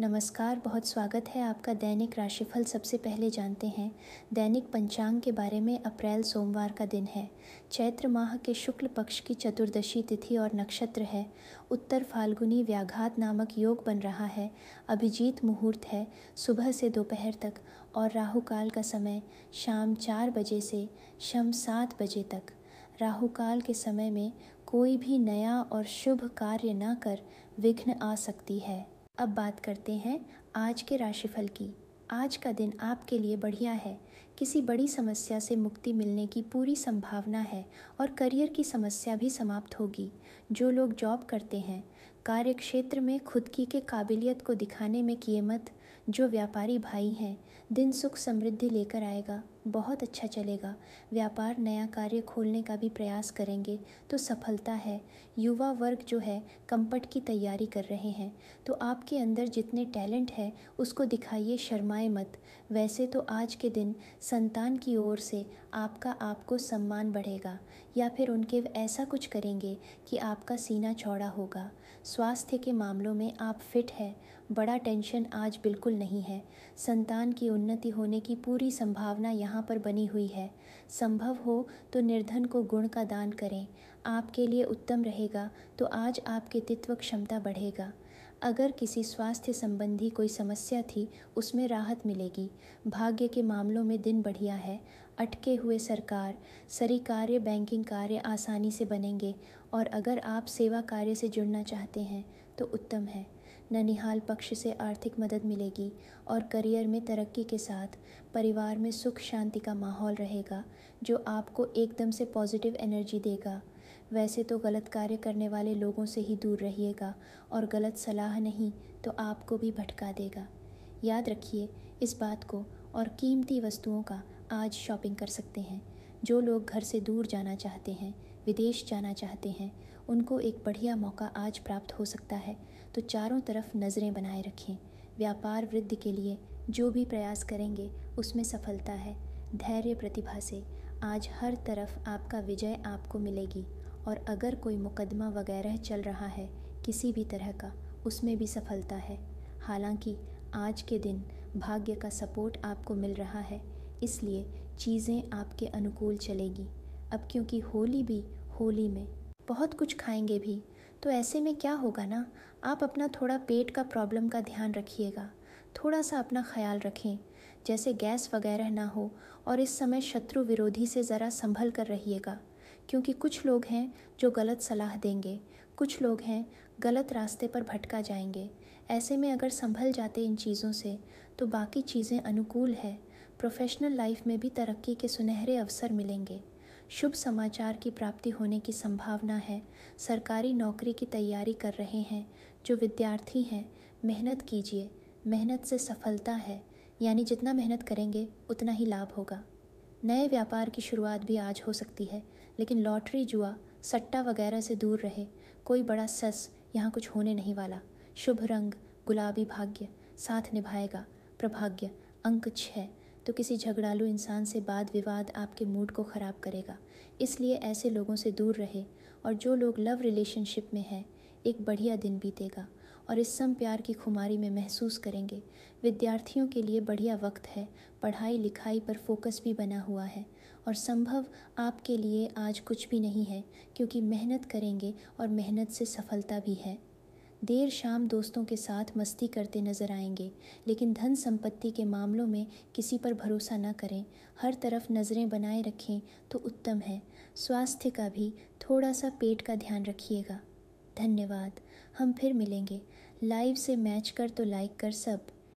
नमस्कार बहुत स्वागत है आपका दैनिक राशिफल सबसे पहले जानते हैं दैनिक पंचांग के बारे में अप्रैल सोमवार का दिन है चैत्र माह के शुक्ल पक्ष की चतुर्दशी तिथि और नक्षत्र है उत्तर फाल्गुनी व्याघात नामक योग बन रहा है अभिजीत मुहूर्त है सुबह से दोपहर तक और राहु काल का समय शाम चार बजे से शाम सात बजे तक राहुकाल के समय में कोई भी नया और शुभ कार्य न कर विघ्न आ सकती है अब बात करते हैं आज के राशिफल की आज का दिन आपके लिए बढ़िया है किसी बड़ी समस्या से मुक्ति मिलने की पूरी संभावना है और करियर की समस्या भी समाप्त होगी जो लोग जॉब करते हैं कार्य क्षेत्र में खुद की के काबिलियत को दिखाने में किए मत जो व्यापारी भाई हैं दिन सुख समृद्धि लेकर आएगा बहुत अच्छा चलेगा व्यापार नया कार्य खोलने का भी प्रयास करेंगे तो सफलता है युवा वर्ग जो है कंपट की तैयारी कर रहे हैं तो आपके अंदर जितने टैलेंट है उसको दिखाइए शर्माए मत वैसे तो आज के दिन संतान की ओर से आपका आपको सम्मान बढ़ेगा या फिर उनके ऐसा कुछ करेंगे कि आपका सीना चौड़ा होगा स्वास्थ्य के मामलों में आप फिट है बड़ा टेंशन आज बिल्कुल नहीं है संतान की उन्नति होने की पूरी संभावना यहाँ यहाँ पर बनी हुई है संभव हो तो निर्धन को गुण का दान करें आपके लिए उत्तम रहेगा तो आज आपके तित्व क्षमता बढ़ेगा अगर किसी स्वास्थ्य संबंधी कोई समस्या थी उसमें राहत मिलेगी भाग्य के मामलों में दिन बढ़िया है अटके हुए सरकार सरी कार्य बैंकिंग कार्य आसानी से बनेंगे और अगर आप सेवा कार्य से जुड़ना चाहते हैं तो उत्तम है ननिहाल पक्ष से आर्थिक मदद मिलेगी और करियर में तरक्की के साथ परिवार में सुख शांति का माहौल रहेगा जो आपको एकदम से पॉजिटिव एनर्जी देगा वैसे तो गलत कार्य करने वाले लोगों से ही दूर रहिएगा और गलत सलाह नहीं तो आपको भी भटका देगा याद रखिए इस बात को और कीमती वस्तुओं का आज शॉपिंग कर सकते हैं जो लोग घर से दूर जाना चाहते हैं विदेश जाना चाहते हैं उनको एक बढ़िया मौका आज प्राप्त हो सकता है तो चारों तरफ नज़रें बनाए रखें व्यापार वृद्धि के लिए जो भी प्रयास करेंगे उसमें सफलता है धैर्य प्रतिभा से आज हर तरफ आपका विजय आपको मिलेगी और अगर कोई मुकदमा वगैरह चल रहा है किसी भी तरह का उसमें भी सफलता है हालांकि आज के दिन भाग्य का सपोर्ट आपको मिल रहा है इसलिए चीज़ें आपके अनुकूल चलेगी अब क्योंकि होली भी होली में बहुत कुछ खाएंगे भी तो ऐसे में क्या होगा ना आप अपना थोड़ा पेट का प्रॉब्लम का ध्यान रखिएगा थोड़ा सा अपना ख्याल रखें जैसे गैस वगैरह ना हो और इस समय शत्रु विरोधी से ज़रा संभल कर रहिएगा क्योंकि कुछ लोग हैं जो गलत सलाह देंगे कुछ लोग हैं गलत रास्ते पर भटका जाएंगे ऐसे में अगर संभल जाते इन चीज़ों से तो बाकी चीज़ें अनुकूल है प्रोफेशनल लाइफ में भी तरक्की के सुनहरे अवसर मिलेंगे शुभ समाचार की प्राप्ति होने की संभावना है सरकारी नौकरी की तैयारी कर रहे हैं जो विद्यार्थी हैं मेहनत कीजिए मेहनत से सफलता है यानी जितना मेहनत करेंगे उतना ही लाभ होगा नए व्यापार की शुरुआत भी आज हो सकती है लेकिन लॉटरी जुआ सट्टा वगैरह से दूर रहे कोई बड़ा सस यहाँ कुछ होने नहीं वाला शुभ रंग गुलाबी भाग्य साथ निभाएगा प्रभाग्य अंक छः तो किसी झगड़ालू इंसान से बाद विवाद आपके मूड को ख़राब करेगा इसलिए ऐसे लोगों से दूर रहे और जो लोग लव रिलेशनशिप में हैं एक बढ़िया दिन बीतेगा और इस सम प्यार की खुमारी में महसूस करेंगे विद्यार्थियों के लिए बढ़िया वक्त है पढ़ाई लिखाई पर फोकस भी बना हुआ है और संभव आपके लिए आज कुछ भी नहीं है क्योंकि मेहनत करेंगे और मेहनत से सफलता भी है देर शाम दोस्तों के साथ मस्ती करते नजर आएंगे लेकिन धन संपत्ति के मामलों में किसी पर भरोसा न करें हर तरफ नज़रें बनाए रखें तो उत्तम है स्वास्थ्य का भी थोड़ा सा पेट का ध्यान रखिएगा धन्यवाद हम फिर मिलेंगे लाइव से मैच कर तो लाइक कर सब